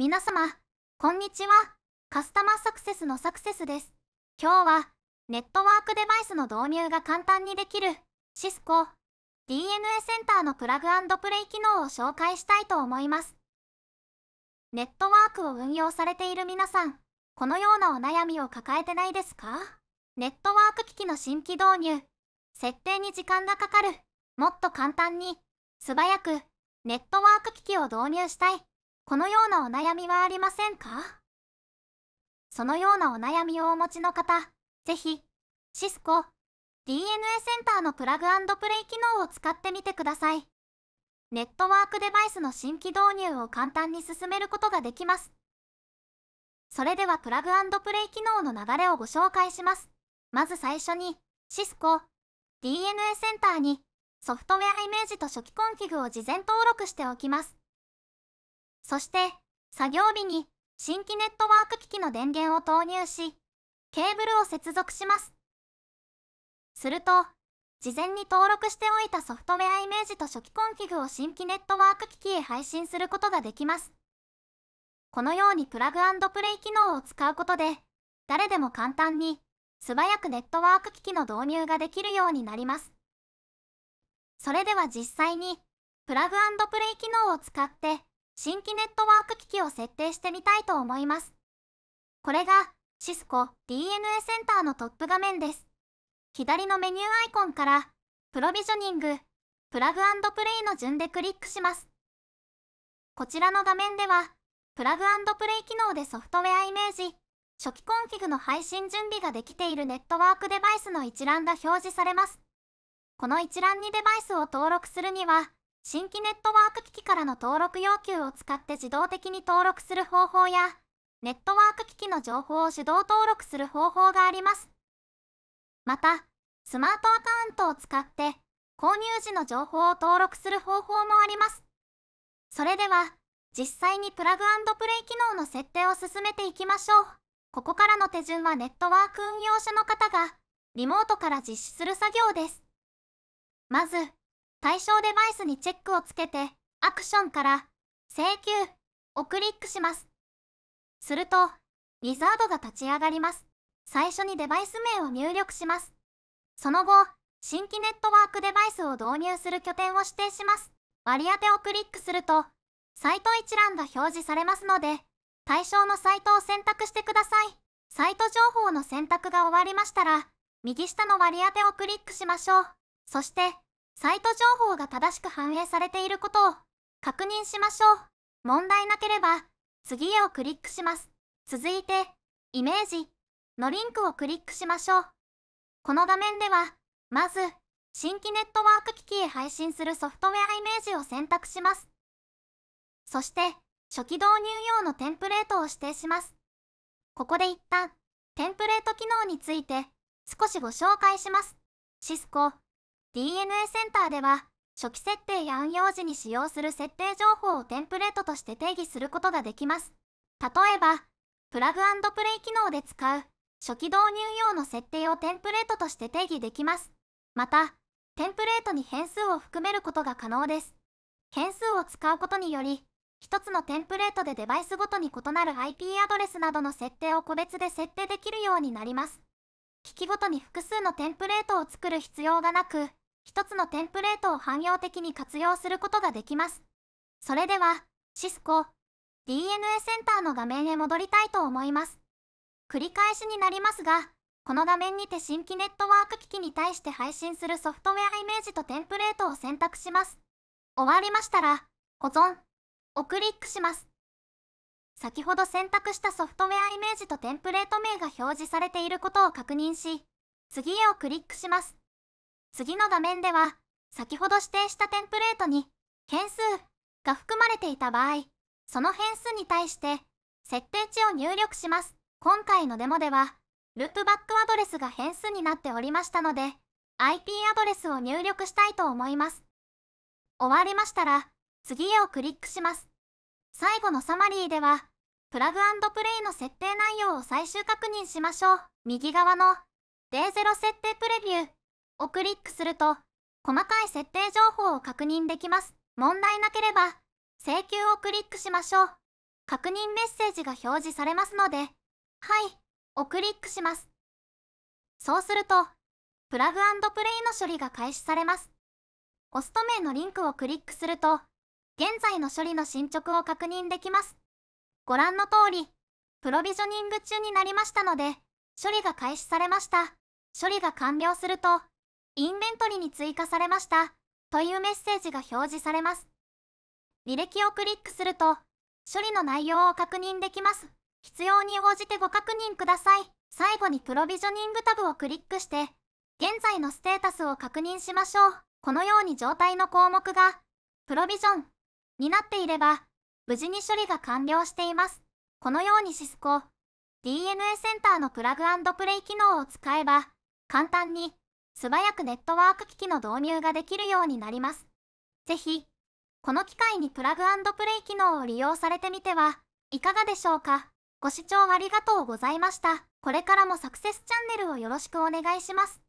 皆様、こんにちは。カスタマーサクセスのサクセスです。今日は、ネットワークデバイスの導入が簡単にできる、シスコ DNA センターのプラグプレイ機能を紹介したいと思います。ネットワークを運用されている皆さん、このようなお悩みを抱えてないですかネットワーク機器の新規導入、設定に時間がかかる、もっと簡単に、素早く、ネットワーク機器を導入したい。このようなお悩みはありませんかそのようなお悩みをお持ちの方、ぜひ、シスコ DNA センターのプラグプレイ機能を使ってみてください。ネットワークデバイスの新規導入を簡単に進めることができます。それではプラグプレイ機能の流れをご紹介します。まず最初に、シスコ DNA センターにソフトウェアイメージと初期コンフィグを事前登録しておきます。そして、作業日に新規ネットワーク機器の電源を投入し、ケーブルを接続します。すると、事前に登録しておいたソフトウェアイメージと初期コンフィグを新規ネットワーク機器へ配信することができます。このようにプラグプレイ機能を使うことで、誰でも簡単に素早くネットワーク機器の導入ができるようになります。それでは実際にプラグプレイ機能を使って新規ネットワーク機器を設定してみたいと思います。これが Cisco DNA センターのトップ画面です。左のメニューアイコンからプロビジョニング、プラグプレイの順でクリックします。こちらの画面ではプラグプレイ機能でソフトウェアイメージ、初期コンフィグの配信準備ができているネットワークデバイスの一覧が表示されます。この一覧にデバイスを登録するには、新規ネットワーク機器からの登録要求を使って自動的に登録する方法や、ネットワーク機器の情報を手動登録する方法があります。また、スマートアカウントを使って、購入時の情報を登録する方法もあります。それでは、実際にプラグプレイ機能の設定を進めていきましょう。ここからの手順はネットワーク運用者の方が、リモートから実施する作業です。まず、対象デバイスにチェックをつけて、アクションから請求をクリックします。すると、ウィザードが立ち上がります。最初にデバイス名を入力します。その後、新規ネットワークデバイスを導入する拠点を指定します。割り当てをクリックすると、サイト一覧が表示されますので、対象のサイトを選択してください。サイト情報の選択が終わりましたら、右下の割り当てをクリックしましょう。そして、サイト情報が正しく反映されていることを確認しましょう。問題なければ、次へをクリックします。続いて、イメージのリンクをクリックしましょう。この画面では、まず、新規ネットワーク機器へ配信するソフトウェアイメージを選択します。そして、初期導入用のテンプレートを指定します。ここで一旦、テンプレート機能について少しご紹介します。シスコ DNA センターでは初期設定や運用時に使用する設定情報をテンプレートとして定義することができます。例えば、プラグプレイ機能で使う初期導入用の設定をテンプレートとして定義できます。また、テンプレートに変数を含めることが可能です。変数を使うことにより、1つのテンプレートでデバイスごとに異なる IP アドレスなどの設定を個別で設定できるようになります。機器ごとに複数のテンプレートを作る必要がなく、一つのテンプレートを汎用的に活用することができます。それでは、Cisco DNA センターの画面へ戻りたいと思います。繰り返しになりますが、この画面にて新規ネットワーク機器に対して配信するソフトウェアイメージとテンプレートを選択します。終わりましたら、保存をクリックします。先ほど選択したソフトウェアイメージとテンプレート名が表示されていることを確認し、次へをクリックします。次の画面では、先ほど指定したテンプレートに変数が含まれていた場合、その変数に対して設定値を入力します。今回のデモでは、ループバックアドレスが変数になっておりましたので、IP アドレスを入力したいと思います。終わりましたら、次へをクリックします。最後のサマリーでは、プラグプレイの設定内容を最終確認しましょう。右側の D0 設定プレビューをクリックすると細かい設定情報を確認できます問題なければ請求をクリックしましょう確認メッセージが表示されますのではいをクリックしますそうするとプラグプレイの処理が開始されますオスト名のリンクをクリックすると現在の処理の進捗を確認できますご覧の通りプロビジョニング中になりましたので処理が開始されました処理が完了するとインベントリに追加されましたというメッセージが表示されます。履歴をクリックすると、処理の内容を確認できます。必要に応じてご確認ください。最後にプロビジョニングタブをクリックして、現在のステータスを確認しましょう。このように状態の項目が、プロビジョンになっていれば、無事に処理が完了しています。このようにシスコ、DNA センターのプラグプレイ機能を使えば、簡単に素早くネットワーク機器の導入ができるようになります。ぜひ、この機会にプラグプレイ機能を利用されてみてはいかがでしょうかご視聴ありがとうございました。これからもサクセスチャンネルをよろしくお願いします。